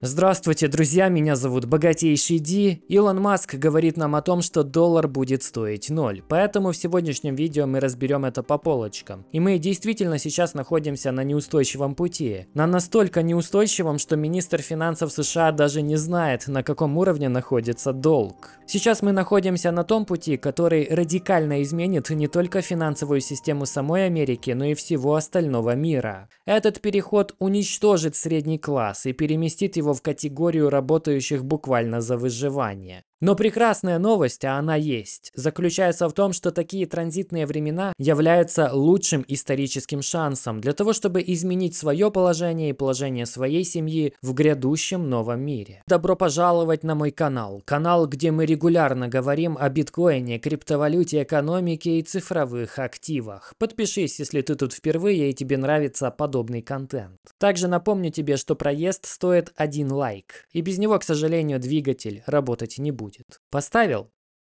Здравствуйте, друзья, меня зовут Богатейший Ди. Илон Маск говорит нам о том, что доллар будет стоить ноль, поэтому в сегодняшнем видео мы разберем это по полочкам. И мы действительно сейчас находимся на неустойчивом пути. На настолько неустойчивом, что министр финансов США даже не знает, на каком уровне находится долг. Сейчас мы находимся на том пути, который радикально изменит не только финансовую систему самой Америки, но и всего остального мира. Этот переход уничтожит средний класс и переместит его его в категорию работающих буквально за выживание. Но прекрасная новость, а она есть, заключается в том, что такие транзитные времена являются лучшим историческим шансом для того, чтобы изменить свое положение и положение своей семьи в грядущем новом мире. Добро пожаловать на мой канал, канал, где мы регулярно говорим о биткоине, криптовалюте, экономике и цифровых активах. Подпишись, если ты тут впервые и тебе нравится подобный контент. Также напомню тебе, что проезд стоит 1 один лайк, и без него, к сожалению, двигатель работать не будет. Поставил?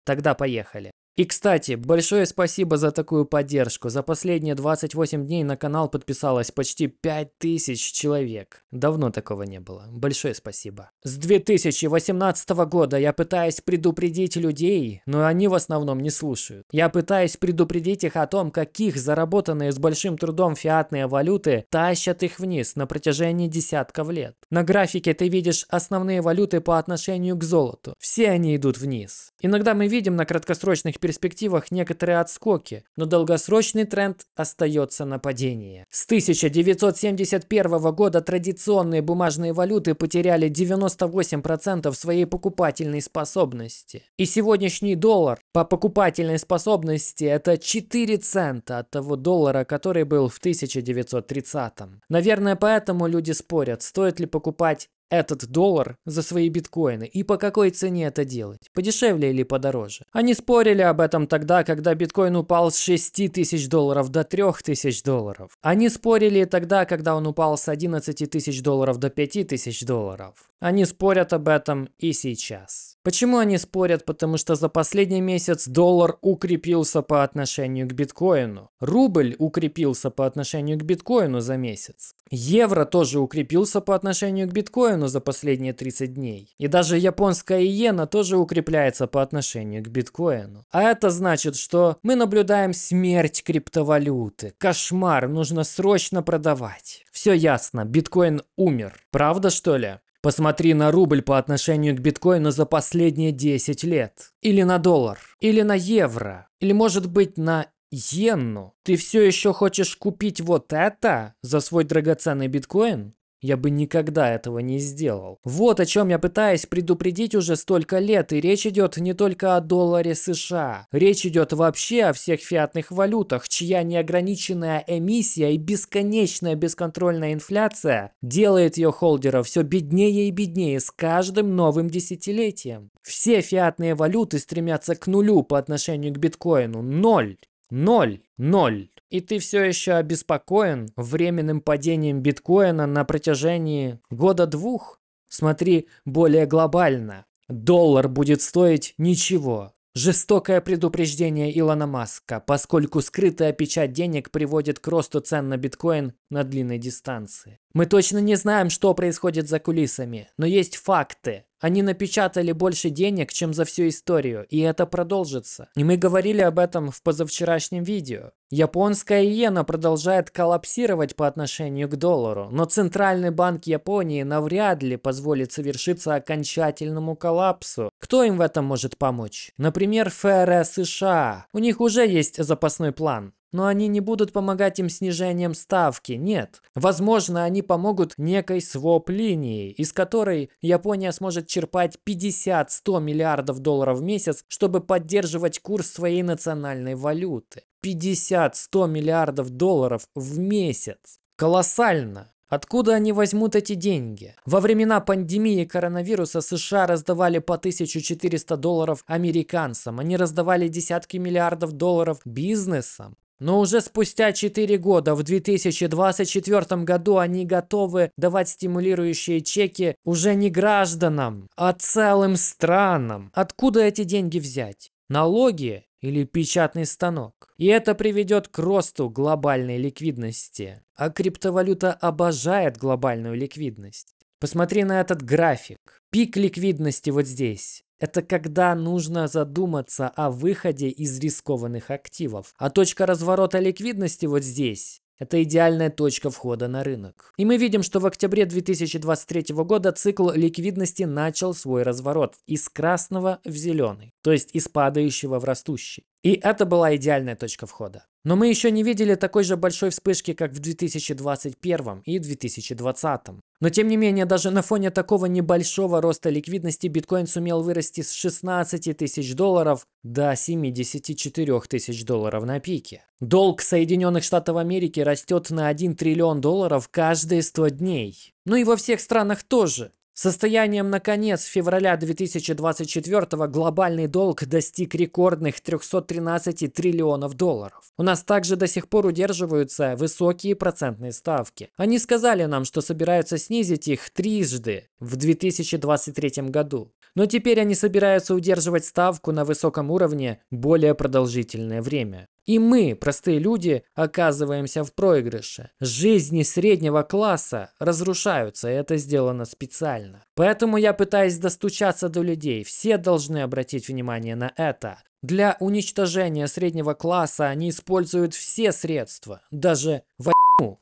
Тогда поехали. И, кстати, большое спасибо за такую поддержку. За последние 28 дней на канал подписалось почти 5000 человек. Давно такого не было. Большое спасибо. С 2018 года я пытаюсь предупредить людей, но они в основном не слушают. Я пытаюсь предупредить их о том, каких заработанные с большим трудом фиатные валюты тащат их вниз на протяжении десятков лет. На графике ты видишь основные валюты по отношению к золоту. Все они идут вниз. Иногда мы видим на краткосрочных перспективах некоторые отскоки, но долгосрочный тренд остается на падении. С 1971 года традиционные бумажные валюты потеряли 98% своей покупательной способности. И сегодняшний доллар по покупательной способности это 4 цента от того доллара, который был в 1930-м. Наверное, поэтому люди спорят, стоит ли покупать этот доллар за свои биткоины и по какой цене это делать, подешевле или подороже. Они спорили об этом тогда, когда биткоин упал с 6 тысяч долларов до 3 тысяч долларов. Они спорили тогда, когда он упал с 11 тысяч долларов до 5 тысяч долларов. Они спорят об этом и сейчас. Почему они спорят? Потому что за последний месяц доллар укрепился по отношению к биткоину. Рубль укрепился по отношению к биткоину за месяц. Евро тоже укрепился по отношению к биткоину за последние 30 дней. И даже японская иена тоже укрепляется по отношению к биткоину. А это значит, что мы наблюдаем смерть криптовалюты. Кошмар, нужно срочно продавать. Все ясно, биткоин умер. Правда что ли? Посмотри на рубль по отношению к биткоину за последние 10 лет. Или на доллар. Или на евро. Или, может быть, на йенну. Ты все еще хочешь купить вот это за свой драгоценный биткоин? Я бы никогда этого не сделал. Вот о чем я пытаюсь предупредить уже столько лет, и речь идет не только о долларе США. Речь идет вообще о всех фиатных валютах, чья неограниченная эмиссия и бесконечная бесконтрольная инфляция делает ее холдеров все беднее и беднее с каждым новым десятилетием. Все фиатные валюты стремятся к нулю по отношению к биткоину. Ноль. Ноль. Ноль и ты все еще обеспокоен временным падением биткоина на протяжении года-двух, смотри более глобально. Доллар будет стоить ничего. Жестокое предупреждение Илона Маска, поскольку скрытая печать денег приводит к росту цен на биткоин на длинной дистанции. Мы точно не знаем, что происходит за кулисами, но есть факты, они напечатали больше денег, чем за всю историю, и это продолжится. И мы говорили об этом в позавчерашнем видео. Японская иена продолжает коллапсировать по отношению к доллару, но Центральный банк Японии навряд ли позволит совершиться окончательному коллапсу. Кто им в этом может помочь? Например, ФРС США. У них уже есть запасной план. Но они не будут помогать им снижением ставки, нет. Возможно, они помогут некой своп-линии, из которой Япония сможет черпать 50-100 миллиардов долларов в месяц, чтобы поддерживать курс своей национальной валюты. 50-100 миллиардов долларов в месяц. Колоссально! Откуда они возьмут эти деньги? Во времена пандемии коронавируса США раздавали по 1400 долларов американцам. Они раздавали десятки миллиардов долларов бизнесам. Но уже спустя 4 года, в 2024 году, они готовы давать стимулирующие чеки уже не гражданам, а целым странам. Откуда эти деньги взять? Налоги или печатный станок? И это приведет к росту глобальной ликвидности. А криптовалюта обожает глобальную ликвидность. Посмотри на этот график. Пик ликвидности вот здесь. Это когда нужно задуматься о выходе из рискованных активов. А точка разворота ликвидности вот здесь это идеальная точка входа на рынок. И мы видим, что в октябре 2023 года цикл ликвидности начал свой разворот из красного в зеленый, то есть из падающего в растущий. И это была идеальная точка входа. Но мы еще не видели такой же большой вспышки, как в 2021 и 2020. Но тем не менее, даже на фоне такого небольшого роста ликвидности биткоин сумел вырасти с 16 тысяч долларов до 74 тысяч долларов на пике. Долг Соединенных Штатов Америки растет на 1 триллион долларов каждые 100 дней. Ну и во всех странах тоже. Состоянием на конец февраля 2024 глобальный долг достиг рекордных 313 триллионов долларов. У нас также до сих пор удерживаются высокие процентные ставки. Они сказали нам, что собираются снизить их трижды в 2023 году. Но теперь они собираются удерживать ставку на высоком уровне более продолжительное время. И мы, простые люди, оказываемся в проигрыше. Жизни среднего класса разрушаются, и это сделано специально. Поэтому я пытаюсь достучаться до людей. Все должны обратить внимание на это. Для уничтожения среднего класса они используют все средства, даже войну.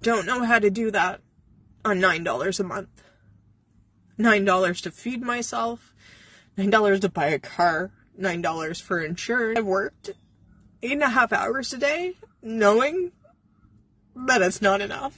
Don't know how to do that on $9 a month. $9 to feed myself, $9 to buy a car, $9 for insurance. I've worked eight and a half hours a day, knowing that it's not enough.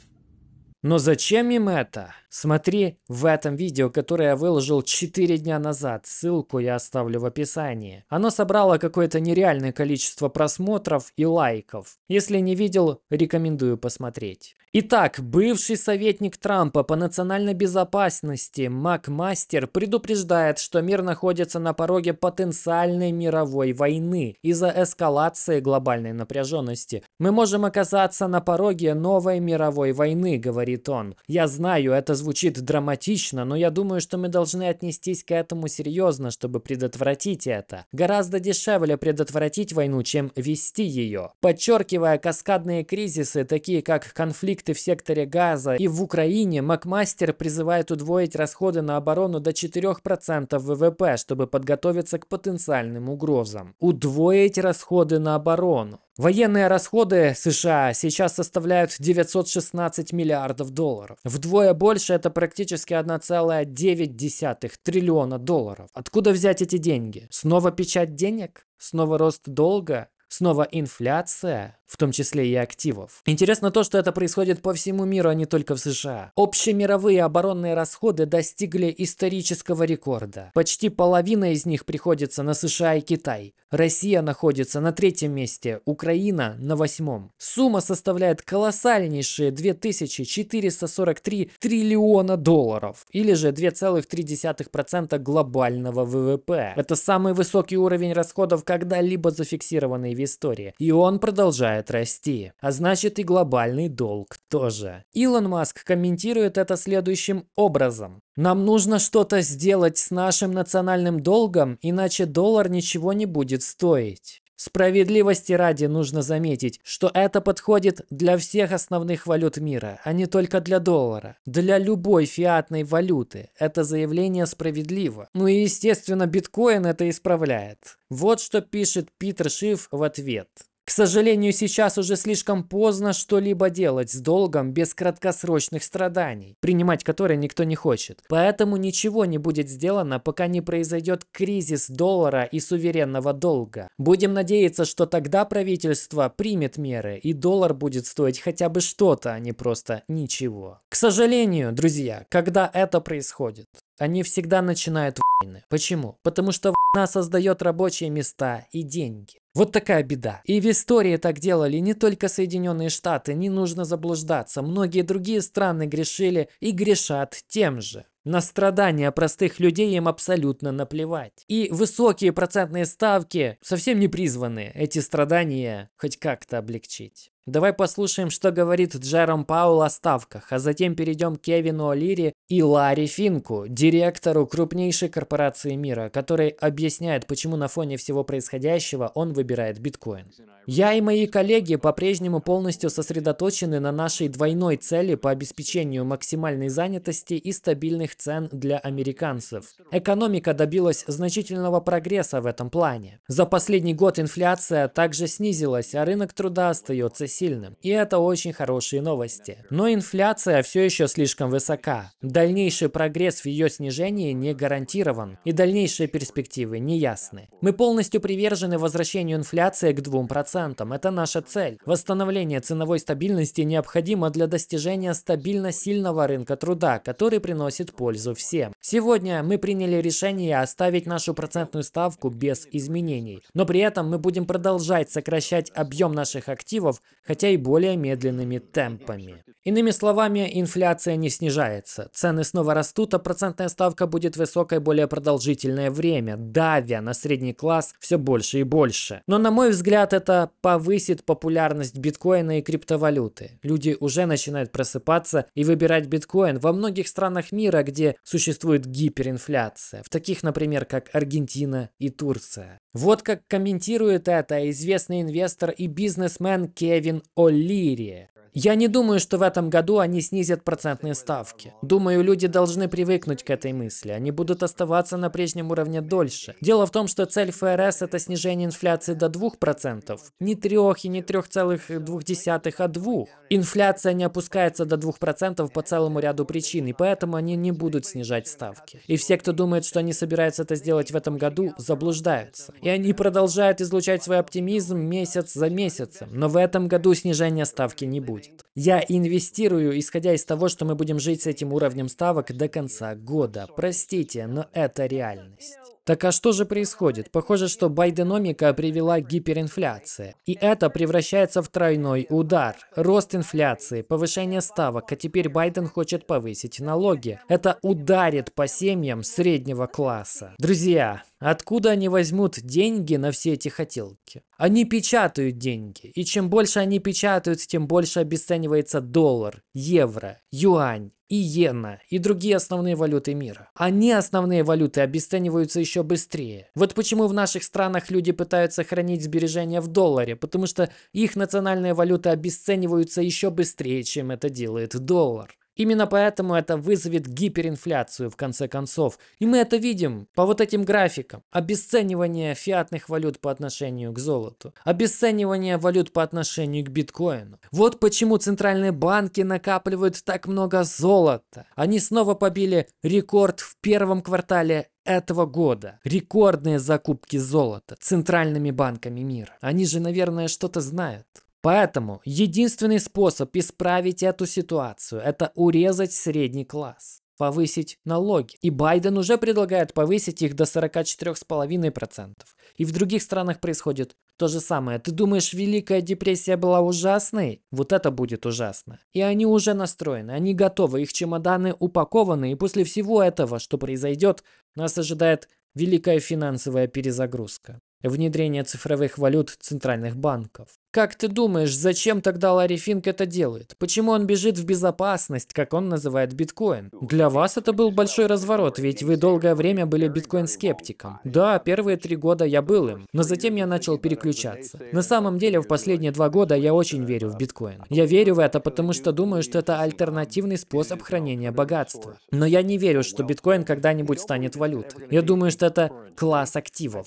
Но зачем им это? Смотри в этом видео, которое я выложил 4 дня назад. Ссылку я оставлю в описании. Оно собрало какое-то нереальное количество просмотров и лайков. Если не видел, рекомендую посмотреть. Итак, бывший советник Трампа по национальной безопасности Макмастер предупреждает, что мир находится на пороге потенциальной мировой войны из-за эскалации глобальной напряженности. «Мы можем оказаться на пороге новой мировой войны», — говорит он. «Я знаю, это звучит драматично, но я думаю, что мы должны отнестись к этому серьезно, чтобы предотвратить это. Гораздо дешевле предотвратить войну, чем вести ее». Подчеркивая каскадные кризисы, такие как конфликт конфликты в секторе Газа и в Украине, Макмастер призывает удвоить расходы на оборону до 4% ВВП, чтобы подготовиться к потенциальным угрозам. Удвоить расходы на оборону. Военные расходы США сейчас составляют 916 миллиардов долларов. Вдвое больше это практически 1,9 триллиона долларов. Откуда взять эти деньги? Снова печать денег? Снова рост долга? снова инфляция, в том числе и активов. Интересно то, что это происходит по всему миру, а не только в США. Общемировые оборонные расходы достигли исторического рекорда. Почти половина из них приходится на США и Китай. Россия находится на третьем месте, Украина на восьмом. Сумма составляет колоссальнейшие 2443 триллиона долларов, или же 2,3% глобального ВВП. Это самый высокий уровень расходов, когда-либо зафиксированный в истории, и он продолжает расти. А значит и глобальный долг тоже. Илон Маск комментирует это следующим образом. Нам нужно что-то сделать с нашим национальным долгом, иначе доллар ничего не будет стоить. Справедливости ради нужно заметить, что это подходит для всех основных валют мира, а не только для доллара. Для любой фиатной валюты это заявление справедливо. Ну и естественно биткоин это исправляет. Вот что пишет Питер Шиф в ответ. К сожалению, сейчас уже слишком поздно что-либо делать с долгом без краткосрочных страданий, принимать которые никто не хочет. Поэтому ничего не будет сделано, пока не произойдет кризис доллара и суверенного долга. Будем надеяться, что тогда правительство примет меры и доллар будет стоить хотя бы что-то, а не просто ничего. К сожалению, друзья, когда это происходит, они всегда начинают войны. Почему? Потому что война создает рабочие места и деньги. Вот такая беда. И в истории так делали не только Соединенные Штаты, не нужно заблуждаться. Многие другие страны грешили и грешат тем же. На страдания простых людей им абсолютно наплевать. И высокие процентные ставки совсем не призваны эти страдания хоть как-то облегчить. Давай послушаем, что говорит Джером Паул о ставках, а затем перейдем к Кевину О'Лири и Ларри Финку, директору крупнейшей корпорации мира, который объясняет, почему на фоне всего происходящего он выбирает биткоин. Я и мои коллеги по-прежнему полностью сосредоточены на нашей двойной цели по обеспечению максимальной занятости и стабильных цен для американцев. Экономика добилась значительного прогресса в этом плане. За последний год инфляция также снизилась, а рынок труда остается сильным. И это очень хорошие новости. Но инфляция все еще слишком высока. Дальнейший прогресс в ее снижении не гарантирован. И дальнейшие перспективы не ясны. Мы полностью привержены возвращению инфляции к 2%. Это наша цель. Восстановление ценовой стабильности необходимо для достижения стабильно сильного рынка труда, который приносит пользу всем. Сегодня мы приняли решение оставить нашу процентную ставку без изменений. Но при этом мы будем продолжать сокращать объем наших активов хотя и более медленными темпами. Иными словами, инфляция не снижается. Цены снова растут, а процентная ставка будет высокой более продолжительное время, давя на средний класс все больше и больше. Но на мой взгляд, это повысит популярность биткоина и криптовалюты. Люди уже начинают просыпаться и выбирать биткоин во многих странах мира, где существует гиперинфляция, в таких, например, как Аргентина и Турция. Вот как комментирует это известный инвестор и бизнесмен Кевин Кевин О'Лири. Я не думаю, что в этом году они снизят процентные ставки. Думаю, люди должны привыкнуть к этой мысли. Они будут оставаться на прежнем уровне дольше. Дело в том, что цель ФРС – это снижение инфляции до 2%. Не 3 и не 3,2, а 2. Инфляция не опускается до 2% по целому ряду причин, и поэтому они не будут снижать ставки. И все, кто думает, что они собираются это сделать в этом году, заблуждаются. И они продолжают излучать свой оптимизм месяц за месяцем. Но в этом году снижение ставки не будет будет. Я инвестирую, исходя из того, что мы будем жить с этим уровнем ставок до конца года. Простите, но это реальность. Так а что же происходит? Похоже, что байденомика привела к гиперинфляции. И это превращается в тройной удар. Рост инфляции, повышение ставок, а теперь Байден хочет повысить налоги. Это ударит по семьям среднего класса. Друзья, Откуда они возьмут деньги на все эти хотелки? Они печатают деньги, и чем больше они печатают, тем больше обесценивается доллар, евро, юань, и иена, и другие основные валюты мира. Они, основные валюты, обесцениваются еще быстрее. Вот почему в наших странах люди пытаются хранить сбережения в долларе, потому что их национальные валюты обесцениваются еще быстрее, чем это делает доллар. Именно поэтому это вызовет гиперинфляцию в конце концов. И мы это видим по вот этим графикам. Обесценивание фиатных валют по отношению к золоту. Обесценивание валют по отношению к биткоину. Вот почему центральные банки накапливают так много золота. Они снова побили рекорд в первом квартале этого года. Рекордные закупки золота центральными банками мира. Они же, наверное, что-то знают. Поэтому единственный способ исправить эту ситуацию – это урезать средний класс, повысить налоги. И Байден уже предлагает повысить их до 44,5%. И в других странах происходит то же самое. Ты думаешь, Великая депрессия была ужасной? Вот это будет ужасно. И они уже настроены, они готовы, их чемоданы упакованы, и после всего этого, что произойдет, нас ожидает великая финансовая перезагрузка. Внедрение цифровых валют центральных банков. Как ты думаешь, зачем тогда Ларри Финк это делает? Почему он бежит в безопасность, как он называет биткоин? Для вас это был большой разворот, ведь вы долгое время были биткоин-скептиком. Да, первые три года я был им, но затем я начал переключаться. На самом деле, в последние два года я очень верю в биткоин. Я верю в это, потому что думаю, что это альтернативный способ хранения богатства. Но я не верю, что биткоин когда-нибудь станет валютой. Я думаю, что это класс активов.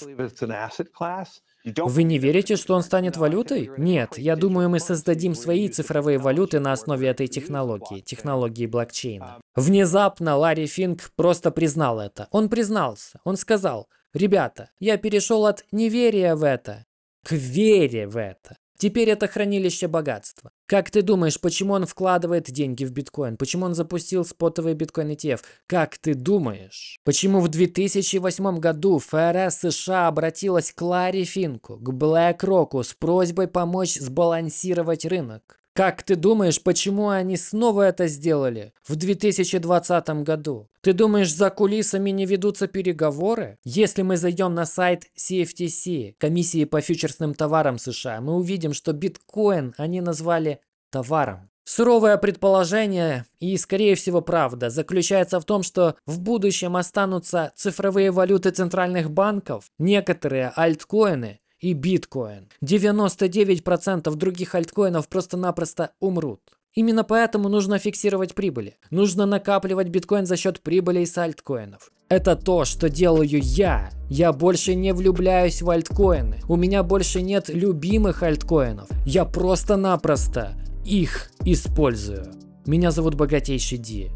Вы не верите, что он станет валютой? Нет, я думаю, мы создадим свои цифровые валюты на основе этой технологии, технологии блокчейна. Внезапно Ларри Финк просто признал это. Он признался, он сказал, ребята, я перешел от неверия в это к вере в это. Теперь это хранилище богатства. Как ты думаешь, почему он вкладывает деньги в биткоин? Почему он запустил спотовый биткоин ETF? Как ты думаешь? Почему в 2008 году ФРС США обратилась к Ларри Финку, к BlackRock с просьбой помочь сбалансировать рынок? Как ты думаешь, почему они снова это сделали в 2020 году? Ты думаешь, за кулисами не ведутся переговоры? Если мы зайдем на сайт CFTC, комиссии по фьючерсным товарам США, мы увидим, что биткоин они назвали товаром. Суровое предположение и, скорее всего, правда заключается в том, что в будущем останутся цифровые валюты центральных банков, некоторые альткоины и биткоин. 99% других альткоинов просто-напросто умрут. Именно поэтому нужно фиксировать прибыли. Нужно накапливать биткоин за счет прибыли из альткоинов. Это то, что делаю я. Я больше не влюбляюсь в альткоины. У меня больше нет любимых альткоинов. Я просто-напросто их использую. Меня зовут Богатейший Ди.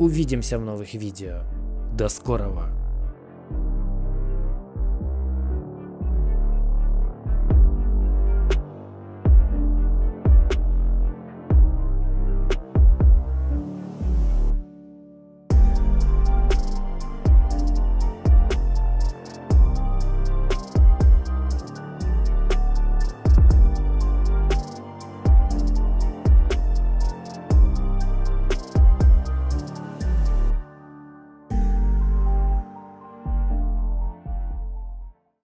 Увидимся в новых видео. До скорого.